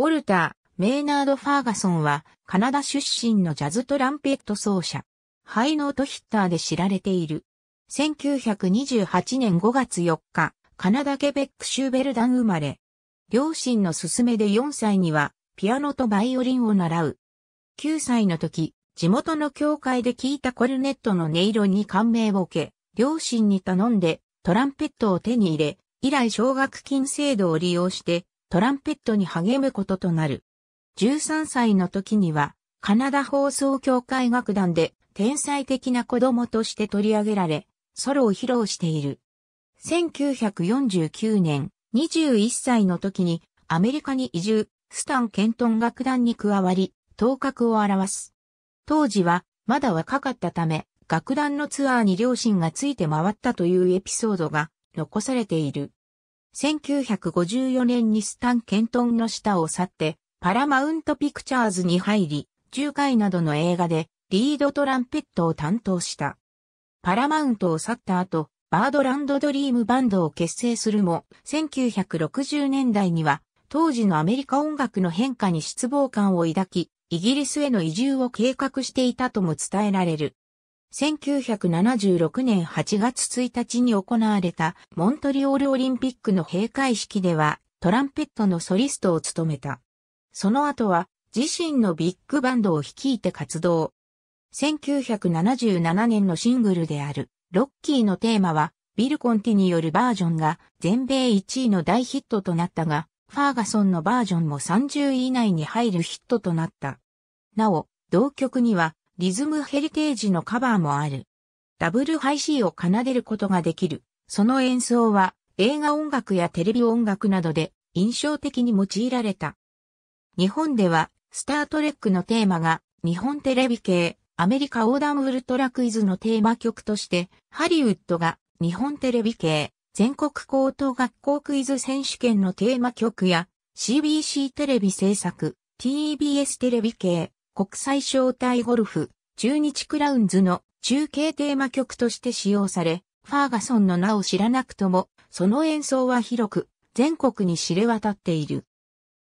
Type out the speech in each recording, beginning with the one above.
ウォルター、メイナード・ファーガソンは、カナダ出身のジャズトランペット奏者、ハイノートヒッターで知られている。1928年5月4日、カナダケベック州ベルダン生まれ。両親の勧めで4歳には、ピアノとバイオリンを習う。9歳の時、地元の教会で聴いたコルネットの音色に感銘を受け、両親に頼んでトランペットを手に入れ、以来奨学金制度を利用してトランペットに励むこととなる。13歳の時には、カナダ放送協会楽団で天才的な子供として取り上げられ、ソロを披露している。1949年、21歳の時にアメリカに移住、スタン・ケントン楽団に加わり、頭角を表す。当時はまだ若かったため、楽団のツアーに両親がついて回ったというエピソードが残されている。1954年にスタン・ケントンの下を去って、パラマウントピクチャーズに入り、10回などの映画でリードトランペットを担当した。パラマウントを去った後、バードランドドリームバンドを結成するも、1960年代には当時のアメリカ音楽の変化に失望感を抱き、イギリスへの移住を計画していたとも伝えられる。1976年8月1日に行われたモントリオールオリンピックの閉会式ではトランペットのソリストを務めた。その後は自身のビッグバンドを率いて活動。1977年のシングルであるロッキーのテーマはビルコンティによるバージョンが全米1位の大ヒットとなったが、ファーガソンのバージョンも30位以内に入るヒットとなった。なお、同曲にはリズムヘリテージのカバーもある。ダブルハイ C を奏でることができる。その演奏は映画音楽やテレビ音楽などで印象的に用いられた。日本ではスタートレックのテーマが日本テレビ系アメリカ横断ウルトラクイズのテーマ曲としてハリウッドが日本テレビ系全国高等学校クイズ選手権のテーマ曲や CBC テレビ制作 TBS テレビ系国際招待ゴルフ、中日クラウンズの中継テーマ曲として使用され、ファーガソンの名を知らなくとも、その演奏は広く、全国に知れ渡っている。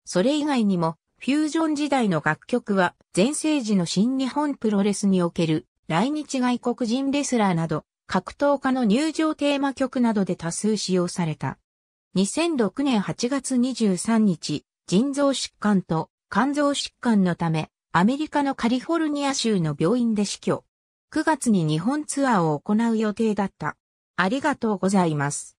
それ以外にも、フュージョン時代の楽曲は、前世時の新日本プロレスにおける、来日外国人レスラーなど、格闘家の入場テーマ曲などで多数使用された。2006年8月23日、腎臓疾患と肝臓疾患のため、アメリカのカリフォルニア州の病院で死去。9月に日本ツアーを行う予定だった。ありがとうございます。